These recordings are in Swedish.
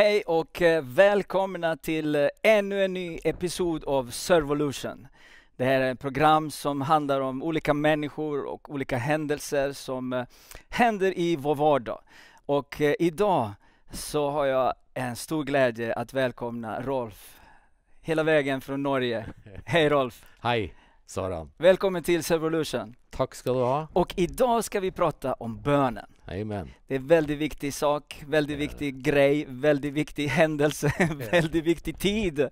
Hej och eh, välkomna till eh, ännu en ny episod av Servolution. Det här är ett program som handlar om olika människor och olika händelser som eh, händer i vår vardag. Och idag så har jag en stor glädje att välkomna Rolf hela vägen från Norge. Hej Rolf! Hej! Saran. Välkommen till Servolution. Tack ska du ha. Och idag ska vi prata om bönen. Amen. Det är en väldigt viktig sak, väldigt yeah. viktig grej, väldigt viktig händelse, yeah. väldigt viktig tid. Yeah.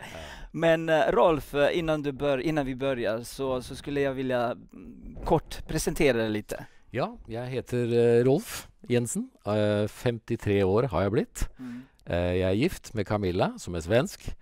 Men eh, Rolf, eh, innan, du bör, innan vi börjar så, så skulle jag vilja mm, kort presentera dig lite. Ja, jag heter eh, Rolf Jensen. 53 år har jag blivit. Mm. Jag är gift med Camilla som är svensk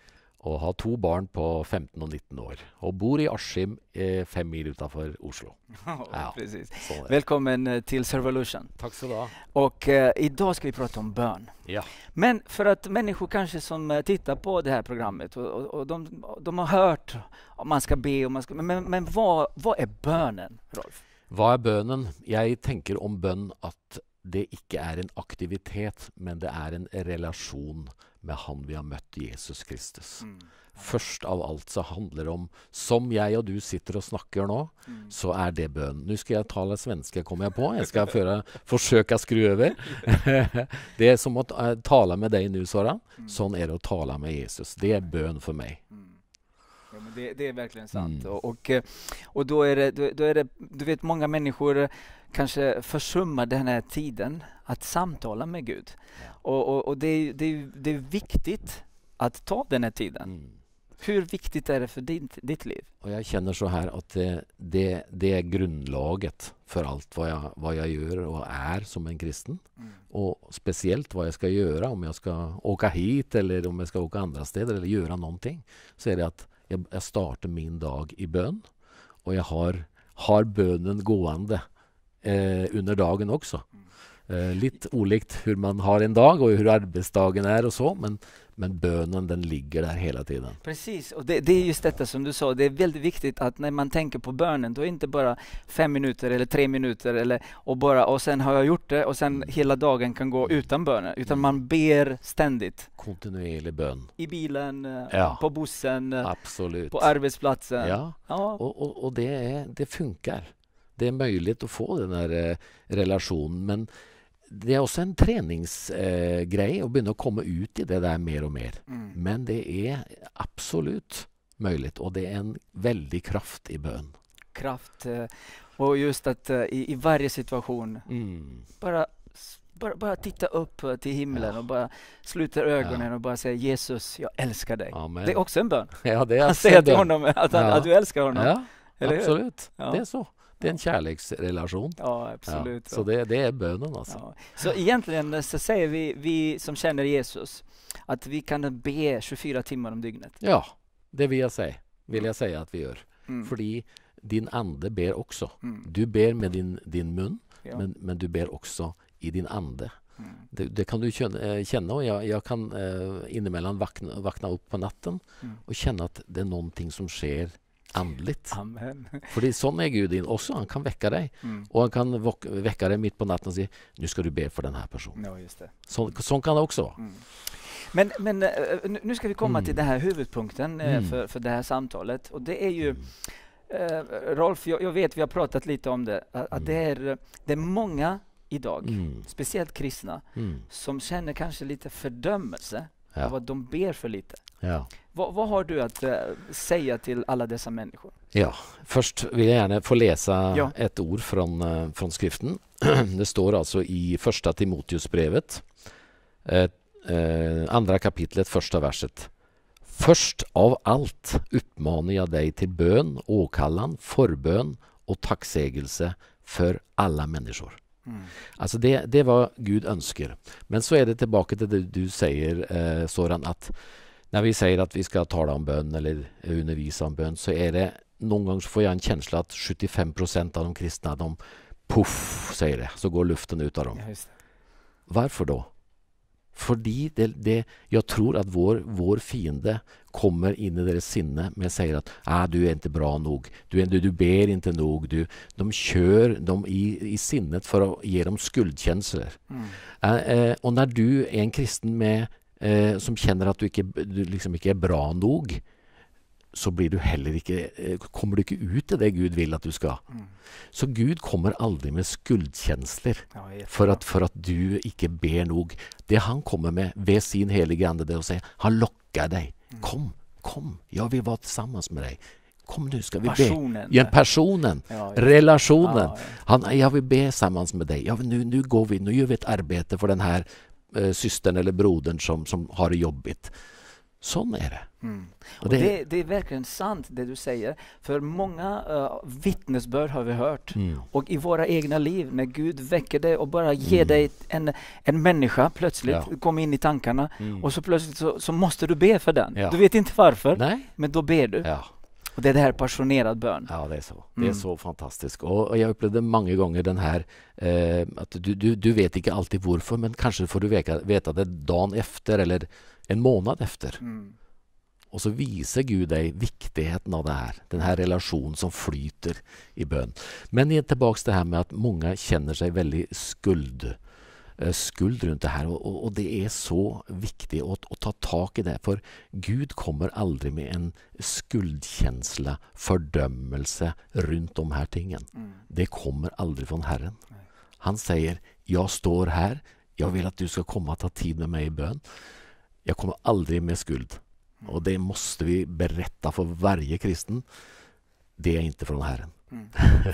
og har to barn på 15 og 19 år. Og bor i Askim, eh, fem mil utenfor Oslo. Ja, ja. Velkommen eh, til Servolution. Takk skal du ha. Och eh, idag ska vi prata om bön. Ja. Men för att människor kanske som eh, tittar på det här programmet, och, och, och de, de, har hört om man ska be, och man ska, men, men vad, vad är bönen, Rolf? Vad är bönen? Jag tänker om bön att det inte är en aktivitet, men det är en relation med han vi har mött Jesus Kristus. Mm. Först av allt så handlar det om, som jag och du sitter och snackar nu, mm. så är det bön. Nu ska jag tala svenska, kommer jag på. Jag ska föra, försöka skruva över. det är som att äh, tala med dig nu, Soran. Mm. Sån är det att tala med Jesus. Det är bön för mig. Mm människor. Men det, det är verkligen sant. Mm. Och, och, eh, och då, är det, då är det, du vet många människor kanske försummar den här tiden att samtala med Gud. Ja. Och, och, och, det, det, det är viktigt att ta den här tiden. Mm. Hur viktigt är det för ditt, ditt liv? Och jag känner så här att det, det, det är grundlaget för allt vad jag, vad jag gör och är som en kristen. Mm. Och speciellt vad jag ska göra, om jag ska åka hit eller om jag ska åka andra städer eller göra någonting. Så är det att jag jeg, starter min dag i bön och jag har, har bønnen gående eh, under dagen också. Mm. Eh, litt ulikt hvordan man har en dag, och hur arbetsdagen är och så, men men bönen den ligger där hela tiden. Precis, och det, det, är just detta som du sa, det är väldigt viktigt att när man tänker på bönen, då är inte bara fem minuter eller tre minuter eller, och bara och sen har jag gjort det och sen mm. hela dagen kan gå mm. utan bönen. utan mm. man ber ständigt. Kontinuerlig bön. I bilen, eh, ja. på bussen, eh, Absolut. på arbetsplatsen. Ja, ja. och, och, och det, är, det funkar. Det är möjligt att få den här eh, relationen, men det är också en träningsgrej eh, att börja komma ut i det där mer och mer. Mm. Men det är absolut möjligt och det är en väldig kraft i bön. Kraft eh, och just att eh, i, i varje situation mm. bara, bara, bara titta upp till himlen ja. och bara sluta ögonen ja. och bara säga Jesus, jag älskar dig. Amen. Det är också en bön. Ja, det är att säga till honom att, ja. att du älskar honom. Ja, absolut, det är så det är en kärleksrelation. Ja, absolut. Ja, så det, det, är bönen alltså. Ja. Så egentligen eh, så säger vi, vi som känner Jesus, att vi kan be 24 timmar om dygnet. Ja, det vill jag säga, vill mm. jag säga att vi gör. Mm. För din ande ber också. Mm. Du ber med din, din mun, ja. men, men du ber också i din ande. Mm. Det, det, kan du känna eh, och jag, jag kan eh, inemellan vakna, vakna upp på natten mm. och känna att det är någonting som sker andligt. Amen. För det är sån är Gud in också. Han kan väcka dig. Mm. Och han kan väcka dig mitt på natten och säga nu ska du be för den här personen. Ja, just det. Sån, sån kan det också vara. Mm. Men, men eh, nu ska vi komma mm. till den här huvudpunkten eh, mm. för, för det här samtalet. Och det är ju mm. eh, Rolf, jag, jag, vet vi har pratat lite om det, att det, mm. är, det är många idag, mm. speciellt kristna, mm. som känner kanske lite fördömelse ja. av att de ber för lite. Ja. Vad, vad, har du att eh, säga till alla dessa människor? Ja, först vill jag gärna få läsa ja. ett ord från, eh, från skriften. Det står alltså i första Timoteusbrevet, eh, andra kapitlet, första verset. Först av allt uppmanar jag dig till bön, åkallan, förbön och tacksägelse för alla människor. Mm. Alltså det, det är vad Gud önskar. Men så är det tillbaka till det du säger, Soran, att när vi säger att vi ska tala om bön eller undervisa om bön så är det någon gång får jag en känsla att 75 procent av de kristna de puff säger det, så går luften ut av dem. Ja, Varför då? För det, det, jag tror att vår, vår fiende kommer in i deras sinne men säger att ah, du är inte bra nog, du, du, du ber inte nog. Du. De kör dem i, i sinnet för att ge dem skuldkänslor. Mm. Äh, och när du är en kristen med eh, som känner att du, inte du liksom ikke bra nog, så blir du heller ikke, eh, kommer du inte ut i det Gud vill att du ska. Mm. Så Gud kommer aldrig med skuldkänslor ja, for, at, for, at, du inte ber nog. Det han kommer med ved sin helige ande, det att säga, Han lockar dig. Mm. Kom, kom. Jag vill vara tillsammans med dig. Kom nu ska vi personen. be. Ja, personen, ja, relationen. Han, jag vill be tillsammans med dig. Ja, nu, nu går vi, nu gör vi ett arbete för den här Eh, systern eller brodern som, som har det jobbigt. Så är det. Mm. Och det... det, det är verkligen sant det du säger. För många uh, vittnesbörd har vi hört. Mm. Och i våra egna liv, när Gud väcker dig och bara ger mm. dig en, en människa plötsligt, ja. kom in i tankarna. Mm. Och så plötsligt så, så måste du be för den. Ja. Du vet inte varför, Nej. men då ber du. Ja. Och det är det här passionerad bön. Ja, det är så. Mm. Det är mm. så fantastiskt. Och, och jag upplevde många gånger den här eh, att du, du, du vet inte alltid varför, men kanske får du veta, veta det dagen efter eller en månad efter. Mm. Och så visar Gud dig viktigheten av det här, den här relationen som flyter i bön. Men tillbaka till det här med att många känner sig väldigt skuld Eh, skuld runt det här och og, det är så viktigt att å, ta tag i det. För Gud kommer aldrig med en skuldkänsla, fördömelse runt de här tingen. Mm. Det kommer aldrig från Herren. Nei. Han säger, jag står här, jag vill att du ska komma och ta tid med mig i bön. Jag kommer aldrig med skuld. Mm. Och det måste vi berätta för varje kristen. Det är inte från Herren. Mm.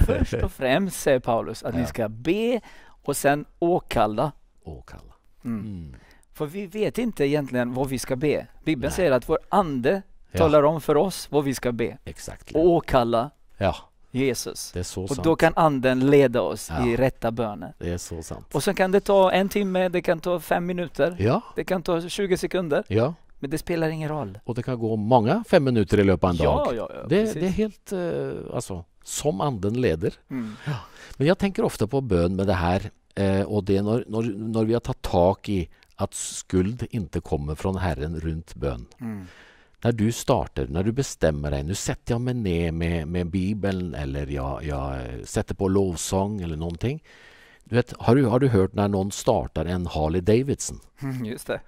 Först och främst säger Paulus att ja. ni ska be och sen åkalla. åkalla. Mm. Mm. För vi vet inte egentligen vad vi ska be. Bibeln Nej. säger att vår ande ja. talar om för oss vad vi ska be. Exakt. Och åkalla ja. Jesus. och sant. då kan anden leda oss ja. i rätta böner. Det är så sant. Och sen kan det ta en timme, det kan ta fem minuter, ja. det kan ta 20 sekunder. Ja. Men det spelar ingen roll. Och det kan gå många fem minuter i löpande ja, dag. Ja, ja, det, det, är helt... Eh, alltså, som anden leder. Mm. Ja. Men jag tänker ofta på bön med det här eh, och det när, när, när vi har tagit tag i att skuld inte kommer från Herren runt bön. Mm. När du startar, när du bestämmer dig, nu sätter jag mig ner med, med Bibeln eller jag, jag eh, sätter på lovsång eller någonting. Du vet, har, du, har du hört när någon startar en Harley Davidson? Just det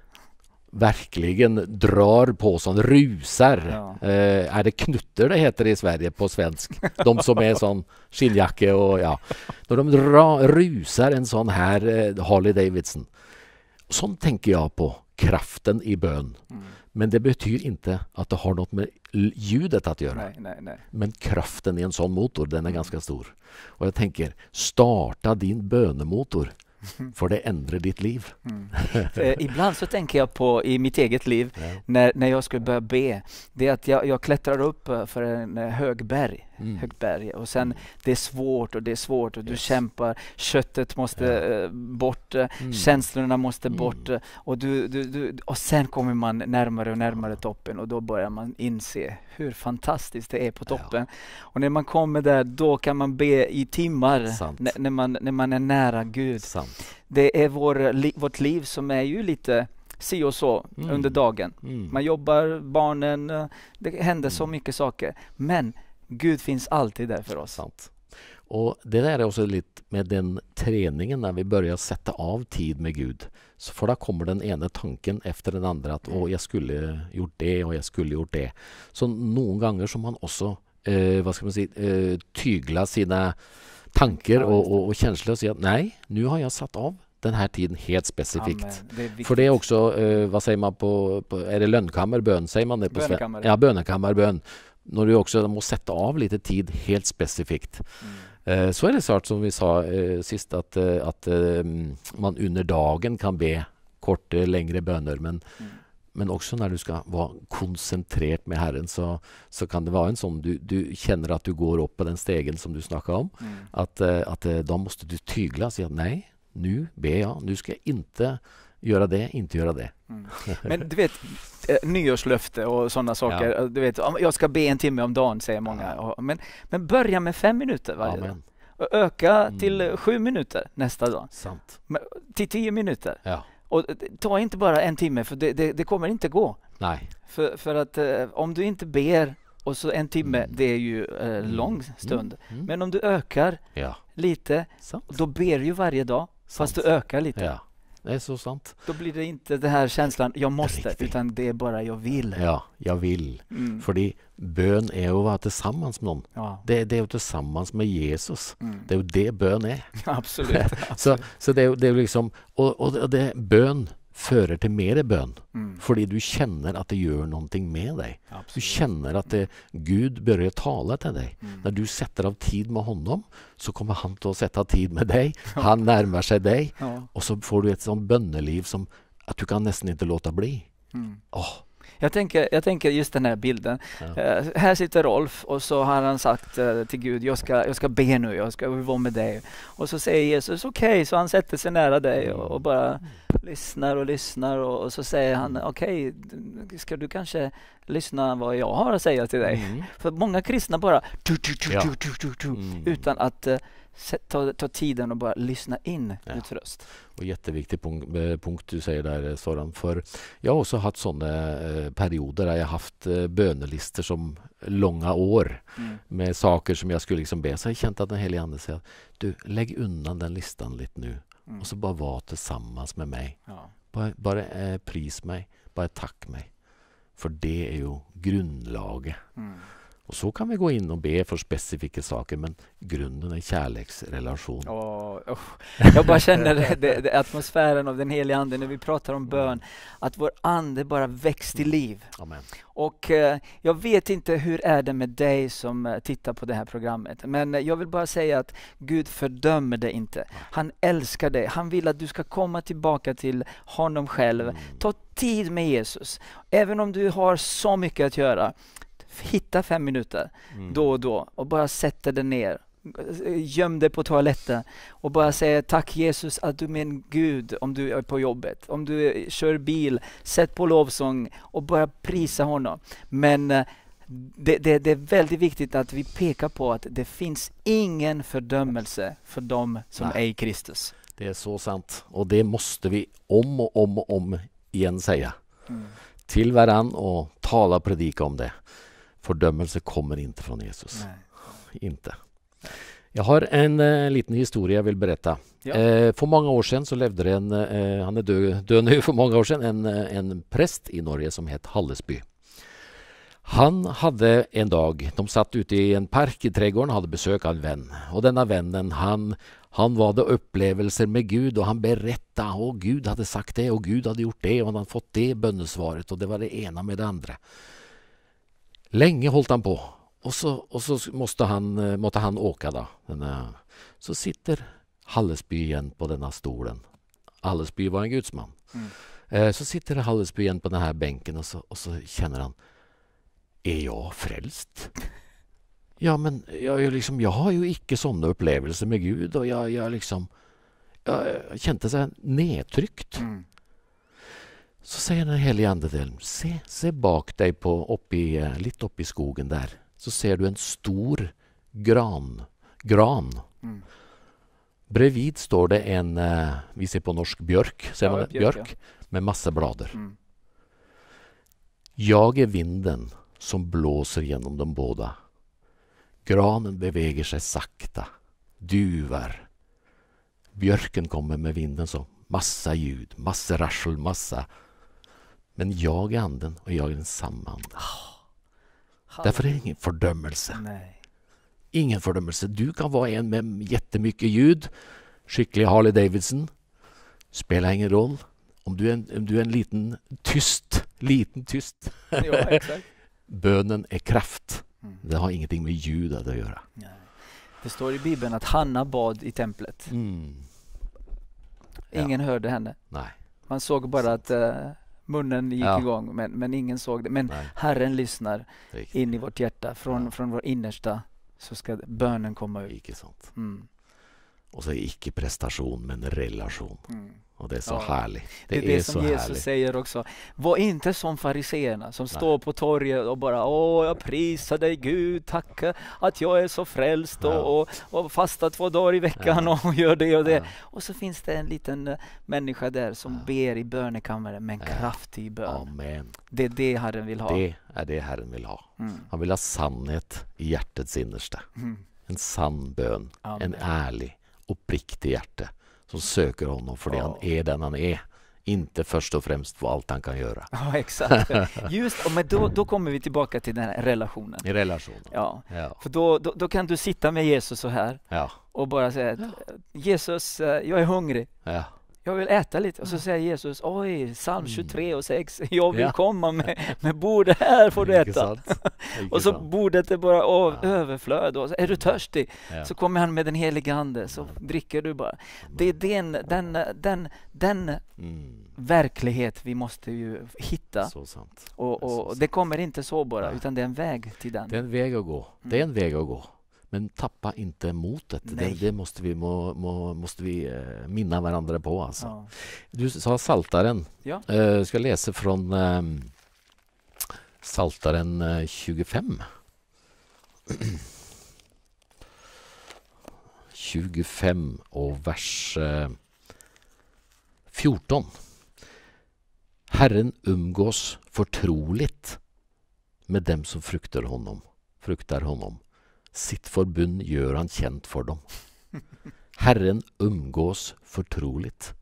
verkligen drar på som rusar. Ja. Eh, är det knutter det heter i Sverige på svensk? De som är sån skinnjacke och ja. När de dra, rusar en sån här eh, Harley Davidson. Sånt tänker jag på, kraften i bön. Mm. Men det betyder inte att det har något med ljudet att göra. Nej, nej, nej. Men kraften i en sån motor, den är mm. ganska stor. Och jag tänker, starta din bönemotor för det ändrar ditt liv. Mm. Eh, ibland så tänker jag på i mitt eget liv ja. när, när jag skulle börja be. Det är att jag, jag klättrar upp eh, för en eh, hög berg mm. högt berg. Och sen mm. det är svårt och det är svårt och yes. du kämpar. Köttet måste ja. Eh, bort, mm. känslorna måste mm. bort. Och, du, du, du, och sen kommer man närmare och närmare toppen och då börjar man inse hur fantastiskt det är på toppen. Ja. Och när man kommer där, då kan man be i timmar när man, när man är nära Gud. Sant. Det är vår, li, vårt liv som är ju lite si och så mm. under dagen. Mm. Man jobbar, barnen, eh, det händer mm. så mycket saker. Men Gud finns alltid där för oss. Sant. Och det där är också lite med den träningen när vi börjar sätta av tid med Gud. Så för då kommer den ena tanken efter den andra att åh, jag skulle gjort det och jag skulle gjort det. Så någon gånger som man också, eh, vad ska man säga, eh, tygla sina tankar och, och, och känslor och säga att nej, nu har jag satt av den här tiden helt specifikt. Det För det är också, eh, vad säger man på, på är det lönnkammarbön? Säger man det på svenska? Ja, bönekammarbeön. När du också måste sätta av lite tid helt specifikt. Mm. Eh, så är det klart, som vi sa eh, sist, att eh, at ehm, man under dagen kan be korta, längre böner. Men, mm. men også når du ska vara koncentrerad med Herren, så, så kan det vara en sån, du, du, kjenner at du går upp på den stegen som du snackade om. Mm. At, at, da måste du tygla och säga, nej nu ber jag. Nu ska jag inte göra det, inte göra det. Mm. Men du vet, eh, nyårslöfte och sådana saker. Ja. Eh, du vet, jag ska be en timme om dagen, säger många. Men, men börja med fem minuter varje Amen. dag. Och öka mm. till mm. sju minuter nästa dag. Sant. Till tio minuter. Ja. Och ta inte bara en timme, för det, det, det kommer inte gå. Nej. För, för att om du inte ber och så en timme, mm. det är ju eh, mm. lång mm. stund. Men om du ökar ja. lite, Sant. då ber du varje dag, Sant. fast du ökar lite det är så sant. Då blir det inte den här känslan, jag måste, Riktigt. utan det är bara jag vill. Ja, jag vill. Mm. För bön är att vara tillsammans med någon. Ja. Det, det är att tillsammans med Jesus. Mm. Det är ju det bön är. Absolut. absolut. så, så det, är, det är liksom, och, och det, bön fører till mer bön. Mm. Fordi du känner att det gör någonting med dig. Absolutt. Du känner att det, Gud börjar tala till dig. Mm. Når du sätter av tid med honom, så kommer han att sätta tid med dig. Han närmar sig dig. Ja. Og så får du ett sånt böneliv som at du kan nesten ikke låta bli. Mm. Åh, jag tänker, jag tänker just den här bilden. Ja. Uh, här sitter Rolf och så har han sagt uh, till Gud, jag ska, jag ska be nu, jag ska vara med dig. Och så säger Jesus okej, okay. så han sätter sig nära dig och, och bara lyssnar och lyssnar och, och så säger han okej, okay, ska du kanske lyssna vad jag har att säga till dig? Mm. För många kristna bara du, du, du, ja. mm. utan att uh, ta, ta tiden och bara lyssna in ja. Guds röst. Och jätteviktig punkt, eh, punkt du säger där eh, Soran, för jag har också haft sådana eh, perioder där jag haft bönelister som långa år mm. med saker som jag skulle liksom be. Så jag känt att den helige Ande säger att du lägg undan den listan lite nu mm. och så bara var tillsammans med mig. Ja. Bara, bara eh, pris mig, bara tack mig. För det är ju grundlaget. Mm. Och så kan vi gå in och be för specifika saker, men grunden är kärleksrelation. Oh, oh. Jag bara känner det, det, det, atmosfären av den heliga Ande när vi pratar om bön, mm. att vår ande bara väcks till mm. liv. Amen. Och eh, jag vet inte hur är det med dig som eh, tittar på det här programmet, men eh, jag vill bara säga att Gud fördömer dig inte. Han älskar dig, han vill att du ska komma tillbaka till honom själv. Mm. Ta tid med Jesus, även om du har så mycket att göra hitta fem minuter mm. då och då och bara sätta dig ner göm dig på toaletten och bara säga tack Jesus att du är min Gud om du är på jobbet, om du kör bil, sätt på lovsång och bara prisa honom. Men eh, det, det, det är väldigt viktigt att vi pekar på att det finns ingen fördömelse för dem som Nej. är i Kristus. Det är så sant och det måste vi om och om och om igen säga mm. till varann och tala och predika om det. Fördömelse kommer inte från Jesus. Nej. Inte. Jag har en eh, liten historia jag vill berätta. Ja. Eh, för många år sedan så levde en, eh, han är död, död, nu, för många år sedan, en, eh, en präst i Norge som hette Hallesby. Han hade en dag, de satt ute i en park i trädgården och hade besök av en vän. Och denna vännen, han, han hade upplevelser med Gud och han berättade. Och Gud hade sagt det och Gud hade gjort det och han hade fått det bönesvaret och det var det ena med det andra. Länge hållit han på. Och så, och så måste han, eh, måste han åka då. Eh, så sitter Hallesby igen på denna stolen. Hallesby var en gudsman. Mm. Eh, så sitter Hallesby igen på den här bänken och så, och så känner han Är jag frälst? Ja, men jag, liksom, jag har ju icke sådana upplevelser med Gud och jag, jag liksom jag kände sig nedtryckt. Mm. Så säger den helige Ande till honom, se, se bak dig på, upp i, eh, lite uppe i skogen där. Så ser du en stor gran. gran. Mm. Bredvid står det en, eh, vi ser på norsk björk, ser man ja, björk, björk ja. med massa blader. Mm. Jag är vinden som blåser genom de båda. Granen beväger sig sakta, duvar. Björken kommer med vinden så, massa ljud, massa rassel, massa men jag är anden och jag är den samma anden. Ah, Därför är det ingen fördömelse. Nej. Ingen fördömelse. Du kan vara en med jättemycket ljud, skicklig Harley Davidson. Spelar ingen roll. Om du är en, om du är en liten tyst, liten tyst. Ja, Bönen är kraft. Mm. Det har ingenting med ljud att göra. Det står i Bibeln att Hanna bad i templet. Mm. Ingen ja. hörde henne. Nej. Man såg bara att uh, munnen gick ja. igång, men, men ingen såg det. Men Nej. Herren lyssnar Riktigt. in i vårt hjärta. Från, ja. från vår innersta så ska bönen komma ut. Icke Mm. Och så icke prestation, men relation. Mm. Och det är så ja. härligt. Det, det är det är som Jesus härligt. säger också. Var inte som fariseerna som Nej. står på torget och bara Åh, jag prisar dig Gud, tacka att jag är så frälst ja. och, och, fastar två dagar i veckan ja. och gör det och det. Och så finns det en liten eh, människa där som ber i bönekammaren med en kraftig bön. Amen. Det är det Herren vill ha. Det är det Herren vill ha. Mm. Han vill ha sannhet i hjärtets innersta. Mm. En sann bön, Amen. en ärlig, uppriktig hjärta som söker honom för det han är den han är. Inte först och främst för allt han kan göra. Ja, exakt. Just men då, då kommer vi tillbaka till den här relationen. I relationen. Ja. ja. För då, då, då, kan du sitta med Jesus så här ja. och bara säga att, Jesus, eh, jag är hungrig. Ja jag vill äta lite. Och så säger Jesus, oj, psalm 23 mm. och 6, jag vill ja. komma med, med bordet här får du äta. och så bordet är bara av ja. överflöd. Och så, är du mm. törstig ja. så kommer han med den helige Ande, så dricker du bara. Mm. Det är den, den, den, den mm. verklighet vi måste ju hitta. Och, och det, det kommer inte så bara, utan det är en väg till den. Det är en väg att gå. Det är en väg att gå. Men tappa inte motet. Det, det, måste vi, må, må, måste vi eh, minna varandra på. Alltså. Ja. Du sa Saltaren. Ja. Jag eh, ska läsa från um, Saltaren 25. Eh, 25 och vers 14. Herren umgås förtroligt med dem som fruktar honom. Fruktar honom. Sitt förbund gör han känt för dem. Herren umgås förtroligt.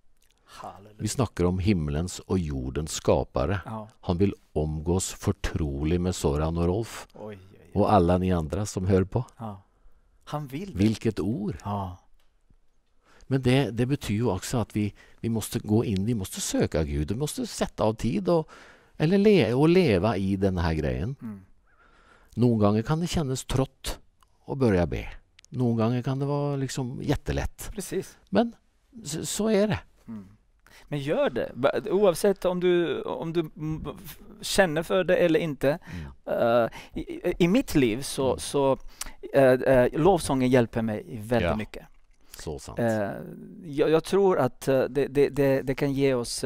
Halleluja. Vi snackar om himlens och jordens skapare. Ja. Han vill omgås förtroligt med Soran och Rolf oj, oj, oj. och alla ni andra som hör på. Ja. Han vill Vilket ord! Ja. Men det, det, betyder också att vi, vi måste gå in, vi måste söka Gud, vi måste sätta av tid och, eller le, och leva i den här grejen. Mm. Någon gånger kan det kännas trött och börja be. Någon gånger kan det vara liksom jättelätt. Precis. Men så, så är det. Mm. Men gör det, oavsett om du, om du känner för det eller inte. Mm. Uh, i, i, mitt liv så, mm. så uh, uh, lovsången hjälper mig väldigt ja. mycket. Så sant. Jag, jag, tror att det, det, det, det kan ge oss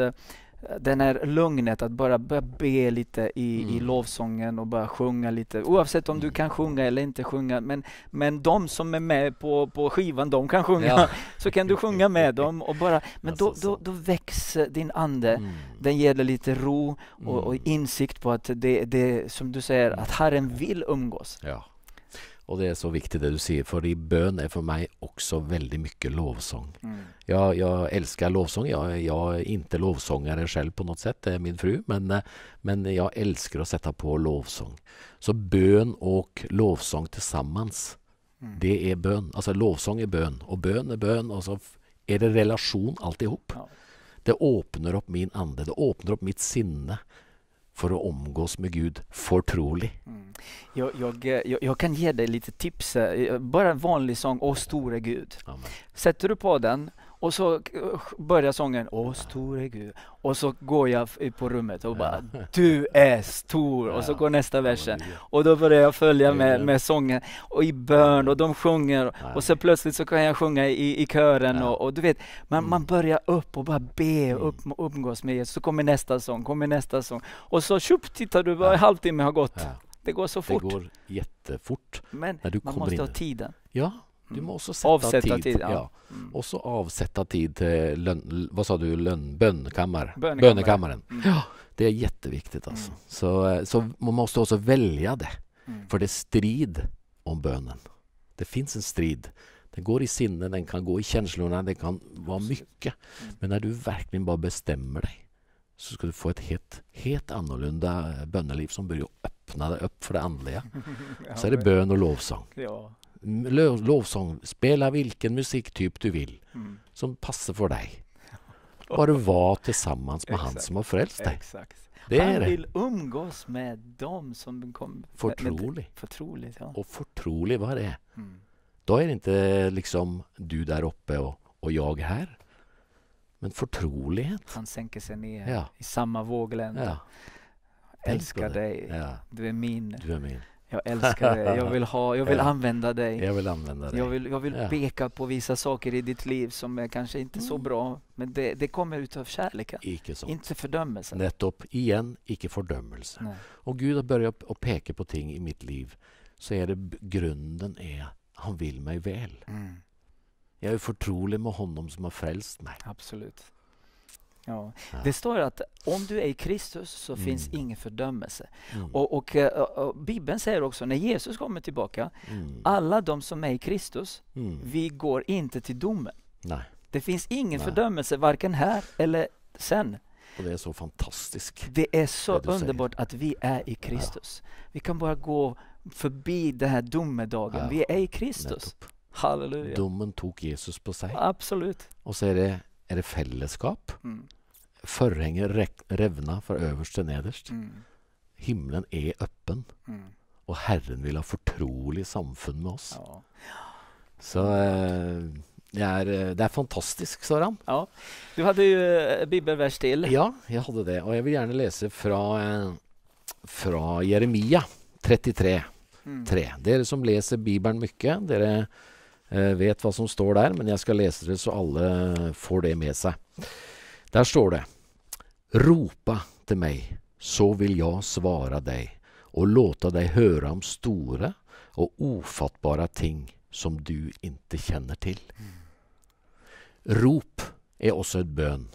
den här lugnet att bara börja be lite i, mm. i lovsången och bara sjunga lite. Oavsett om du mm. kan sjunga eller inte sjunga, men, men de som är med på, på skivan, de kan sjunga. Ja. Så kan du sjunga med dem och bara, men då, alltså, då, då växer din ande. Mm. Den ger dig lite ro och, och, mm. insikt på att det, är som du säger, att mm. Herren vill umgås. Ja. Och det är så viktigt det du säger, för i bön är för mig också väldigt mycket lovsång. Mm. Jag, jag, älskar lovsång. Jag, jag, är inte lovsångare själv på något sätt, det är min fru, men, men jag älskar att sätta på lovsång. Så bön och lovsång tillsammans, mm. det är bön. Alltså lovsång är bön och bön är bön och så är det relation alltihop. Ja. Det öppnar upp min ande, det öppnar upp mitt sinne för att omgås med Gud förtrolig. Mm. Jag, jag, eh, jag, jag, kan ge dig lite tips, eh, bara en vanlig sång, Åh store Gud. Amen. Sätter du på den och så eh, börjar sången Åh store Gud och så går jag på rummet och bara Du är stor och så går nästa versen och då börjar jag följa med, med sången och i bön och de sjunger och så plötsligt så kan jag sjunga i, i kören och, och du vet man, mm. man börjar upp och bara be och mm. upp, umgås med Jesus så kommer nästa sång, kommer nästa sång och så tjup, tittar du bara en halvtimme har gått. Det går så fort. Det går jättefort. Men man måste ha tiden. Ja, du mm. måste sätta avsätta tid. tid ja. ja. Mm. Och så avsätta tid till lön, vad sa du, lön, bönekammar. bönekammaren. Mm. Ja, det är jätteviktigt. Alltså. Mm. Så, eh, så man måste också välja det. Mm. För det är strid om bönen. Det finns en strid. Den går i sinnen, den kan gå i känslorna, den kan vara mycket. Mm. Men när du verkligen bara bestämmer dig så ska du få ett helt, helt annorlunda eh, böneliv som börjar öppna dig upp för det andliga. Så är det bön och lovsång. Ja lovsång, spela vilken musiktyp du vill mm. som passar för dig. Bara vara tillsammans med han som har frälst dig. Exakt. Det han är det. vill umgås med dem som kom... Förtrolig. Förtroligt, ja. Och förtrolig, vad det är. Mm. Då är det inte liksom du där uppe och, och jag här. Men förtrolighet. Han sänker sig ner ja. i samma våglängd. Ja. Älskar dig. Ja. Du är min. Du är min. Jag älskar dig, jag vill, ha, jag vill använda dig. Jag vill använda dig. Jag vill, jag vill ja. peka på vissa saker i ditt liv som är kanske inte så mm. bra. Men det, det kommer utav kärleken, inte fördömelse. Nettopp, igen, icke fördömelse. Nej. Och Gud har börjat att peka på ting i mitt liv så är det grunden är han vill mig väl. Mm. Jag är förtrolig med honom som har frälst mig. Absolut. Ja. ja. Det står att om du är i Kristus så mm. finns ingen fördömelse. Mm. Och, eh, och, och, Bibeln säger också när Jesus kommer tillbaka, mm. alla de som är i Kristus, mm. vi går inte till domen. Nej. Det finns ingen Nej. fördömelse varken här eller sen. Och det är så fantastiskt. Det är så det underbart säger. att vi är i Kristus. Ja. Vi kan bara gå förbi den här domedagen. Ja. Vi är i Kristus. Netop. Halleluja. Domen tog Jesus på sig. Absolut. Och så är det, är det fällskap. Mm förhängen revna från överst till nederst. Mm. Himlen är öppen mm. och Herren vill ha förtrolig samfund med oss. Ja. Så eh, det är, eh, det är fantastiskt, Soran. Ja. Du hade ju eh, bibelvers till. Ja, jag hade det. Och jag vill gärna läsa från, eh, från Jeremia 33. Mm. 3. Dere som läser Bibeln mycket, dere vet vad som står där, men jag ska läsa det så alla får det med sig. Där står det. Ropa till mig så vill jag svara dig och låta dig höra om stora och ofattbara ting som du inte känner till. Mm. Rop är också ett bön.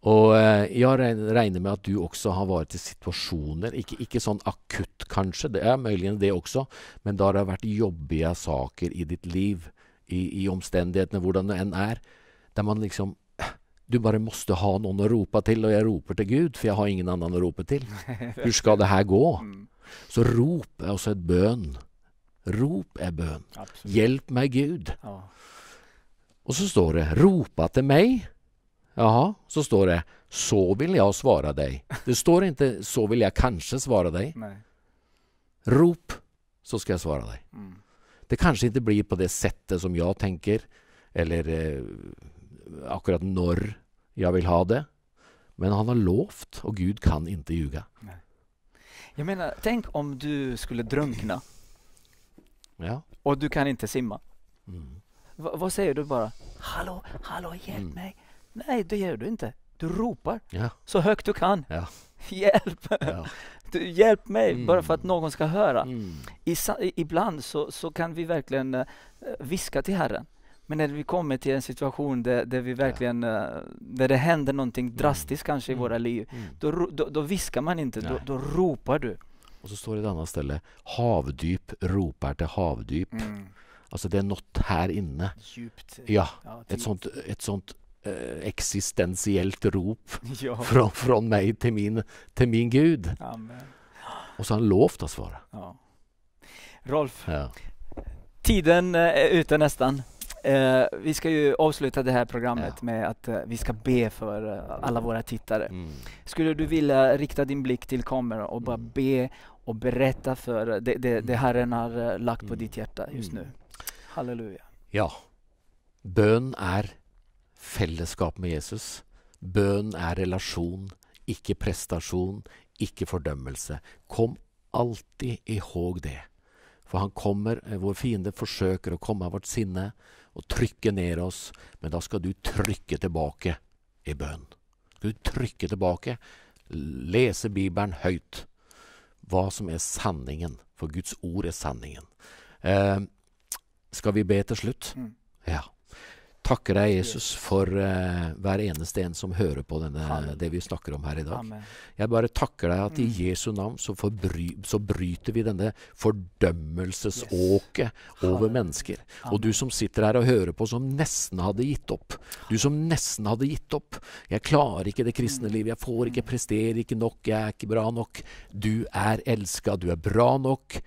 Och eh, jag räknar med att du också har varit i situationer, inte, inte sån akut kanske, det är möjligen det också, men där det har varit jobbiga saker i ditt liv, i, i omständigheterna, hur det än är, där man liksom du bara måste ha någon att ropa till och jag ropar till Gud för jag har ingen annan att ropa till. Hur ska det här gå? Mm. Så rop är också ett bön. Rop är bön. Absolut. Hjälp mig Gud. Ja. Och så står det ropa till mig. Jaha, så står det så vill jag svara dig. Det står inte så vill jag kanske svara dig. Nej. Rop så ska jag svara dig. Mm. Det kanske inte blir på det sättet som jag tänker eller eh, akkurat när jag vill ha det. Men han har lovt och Gud kan inte ljuga. Jag menar, tänk om du skulle drunkna ja. och du kan inte simma. Mm. Va, vad säger du bara? Hallå, hallå, hjälp mm. mig. Nej, det gör du inte. Du ropar ja. så högt du kan. Ja. Hjälp! Du, hjälp mig, mm. bara för att någon ska höra. Mm. Ibland så, så kan vi verkligen eh, viska till Herren. Men när vi kommer till en situation där, där vi verkligen, eh, där det händer någonting mm. drastiskt mm. kanske i mm. våra liv, mm. då, då, då, viskar man inte, då, då, ropar du. Och så står det ett annat ställe, havdyp ropar till havdyp. Mm. Alltså det är något här inne. Djupt. Ja, ja ett typ. sånt, ett sånt eh, existentiellt rop ja. från, från mig till min, till min Gud. Amen. Och så har han lovt att svara. Ja. Rolf, ja. tiden eh, är ute nästan. Eh, vi ska ju avsluta det här programmet ja. med att eh, vi ska be för eh, alla våra tittare. Mm. Skulle du vilja rikta din blick till kameran och bara mm. be och berätta för eh, det, det, det mm. Herren har eh, lagt på mm. ditt hjärta just nu? Halleluja. Ja. Bön är fällskap med Jesus. Bön är relation, icke prestation, icke fördömelse. Kom alltid ihåg det. För han kommer, eh, vår fiende försöker att komma vårt sinne och trycker ner oss. Men då ska du trycka tillbaka i bön. Ska du trycka tillbaka. Läsa Bibeln högt. Vad som är sanningen. För Guds ord är sanningen. Eh, ska vi be till slut? Mm. Ja tackar dig Jesus, för uh, hver eneste en som hører på denne, det vi snakker om här idag. dag. Amen. Jeg bare takker deg at i mm. Jesu namn så, forbry, så bryter vi denna fordømmelsesåket yes. över människor. Och du som sitter här och hører på, som nästan hade gett upp. Du som nästan hade gett upp. Jag klarar inte det kristna mm. livet. Jag får inte mm. prestera, ikke nok. Jeg er ikke bra nog. Du är älskad, Du är bra nog.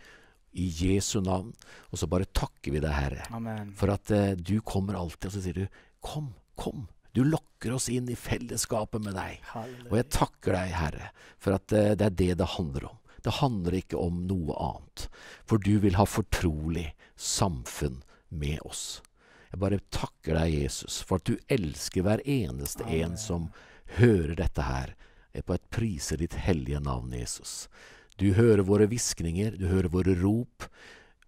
I Jesu namn. Och så bara tackar vi dig Herre. Amen. För att eh, du kommer alltid och så säger du kom, kom. Du lockar oss in i fällskapet med dig. Halleluja. Och jag tackar dig Herre för att eh, det är det det handlar om. Det handlar inte om något annat. För du vill ha förtrolig samfund med oss. Jag bara tackar dig Jesus för att du älskar varenda en som hör detta här Jag ett priser ditt heliga namn Jesus. Du hör våra viskningar, du hör våra rop,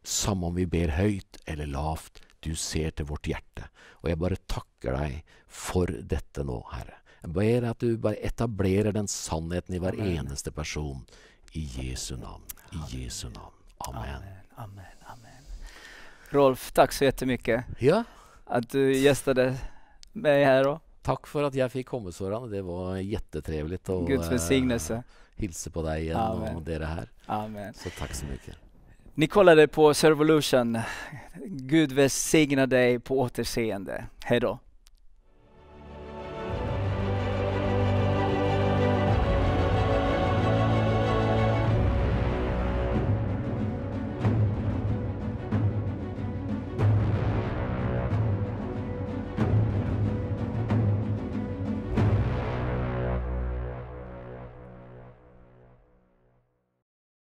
som om vi ber höjt eller lavt. Du ser till vårt hjärta. Och jag bara tackar dig för detta nu, Herre. Jag ber att du bara etablerar den sannheten i varenda person. I Jesu namn. I Jesu namn. Amen. Amen. Amen. Rolf, tack så jättemycket. Ja. Att du gästade mig här. Då. Tack för att jag fick komma Soran. Det var jättetrevligt. Och, Guds välsignelse hilser på dig igen Amen. och det är det här. Amen. Så tack så mycket. Ni kollade på Servolution. Gud välsigna dig på återseende. Hej då.